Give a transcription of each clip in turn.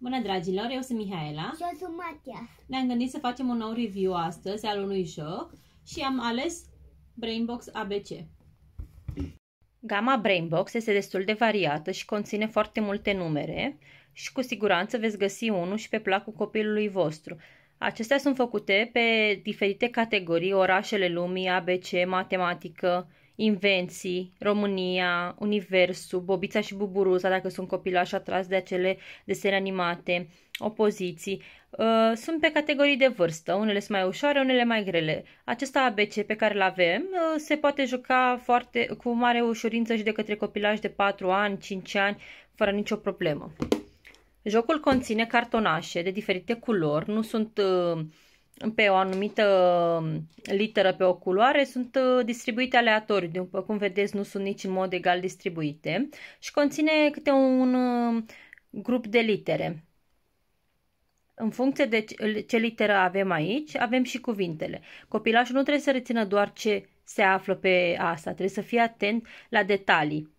Bună, dragilor! Eu sunt Mihaela. Și eu sunt Matia Ne-am gândit să facem un nou review astăzi al unui joc și am ales Brainbox ABC. Gama Brainbox este destul de variată și conține foarte multe numere și cu siguranță veți găsi unul și pe placul copilului vostru. Acestea sunt făcute pe diferite categorii, orașele lumii, ABC, matematică, invenții, România, Universul, Bobița și Buburuza, dacă sunt copilași atras de acele desene animate, opoziții, uh, sunt pe categorii de vârstă, unele sunt mai ușoare, unele mai grele. Acesta ABC pe care îl avem uh, se poate juca foarte, cu mare ușurință și de către copilași de 4 ani, 5 ani, fără nicio problemă. Jocul conține cartonașe de diferite culori, nu sunt uh, pe o anumită um, literă, pe o culoare, sunt uh, distribuite aleatoriu. După cum vedeți, nu sunt nici în mod egal distribuite și conține câte un um, grup de litere. În funcție de ce literă avem aici, avem și cuvintele. Copilașul nu trebuie să rețină doar ce se află pe asta, trebuie să fie atent la detalii.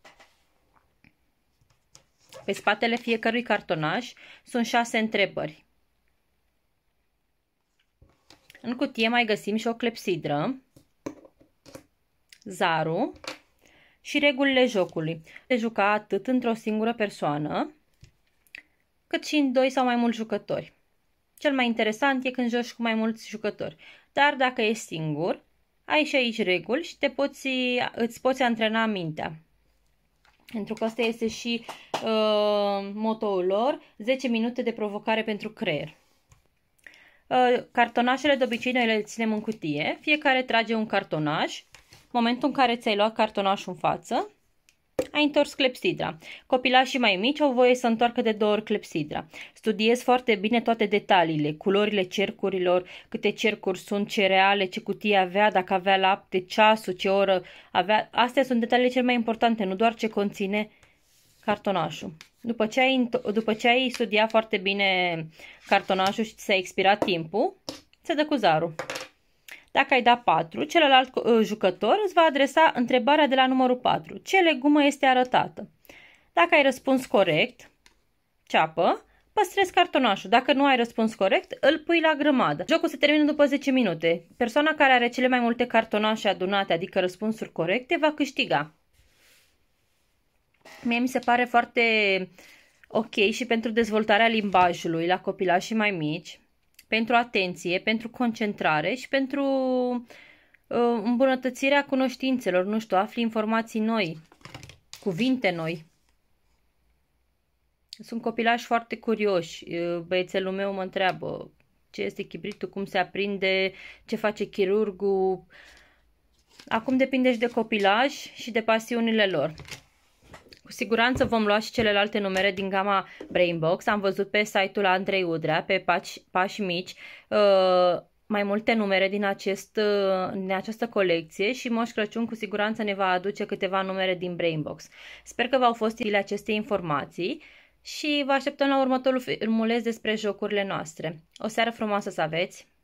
Pe spatele fiecărui cartonaș sunt șase întrebări. În cutie mai găsim și o clepsidră, zaru și regulile jocului. Le juca atât într-o singură persoană, cât și în doi sau mai mulți jucători. Cel mai interesant e când joci cu mai mulți jucători, dar dacă ești singur, ai și aici reguli și te poți, îți poți antrena mintea. Pentru că asta este și uh, motoul lor, 10 minute de provocare pentru creier. Uh, cartonașele de obicei noi le ținem în cutie, fiecare trage un cartonaș. Momentul în care ți-ai luat cartonașul în față, ai întors clepsidra. Copilașii mai mici au voie să întoarcă de două ori clepsidra. Studiez foarte bine toate detaliile, culorile cercurilor, câte cercuri sunt, cereale, ce cutie avea, dacă avea lapte, ceasul, ce oră avea. Astea sunt detaliile cele mai importante, nu doar ce conține cartonașul. După ce, ai, după ce ai studiat foarte bine cartonașul și ți-a expirat timpul, se dă cu zarul. Dacă ai dat 4, celălalt uh, jucător îți va adresa întrebarea de la numărul 4. Ce legumă este arătată? Dacă ai răspuns corect, ceapă, păstrezi cartonașul. Dacă nu ai răspuns corect, îl pui la grămadă. Jocul se termină după 10 minute. Persoana care are cele mai multe cartonașe adunate, adică răspunsuri corecte, va câștiga. Mie mi se pare foarte ok și pentru dezvoltarea limbajului la copilașii mai mici, pentru atenție, pentru concentrare și pentru uh, îmbunătățirea cunoștințelor, nu știu, afli informații noi, cuvinte noi. Sunt copilași foarte curioși. Uh, băiețelul meu mă întreabă ce este chibritul, cum se aprinde, ce face chirurgul. Acum depinde și de copilași și de pasiunile lor siguranță vom lua și celelalte numere din gama Brainbox. Am văzut pe site-ul Andrei Udrea, pe pași, pași mici, uh, mai multe numere din, acest, uh, din această colecție și Moș Crăciun cu siguranță ne va aduce câteva numere din Brainbox. Sper că v-au fost utile aceste informații și vă așteptăm la următorul filmuleț despre jocurile noastre. O seară frumoasă să aveți!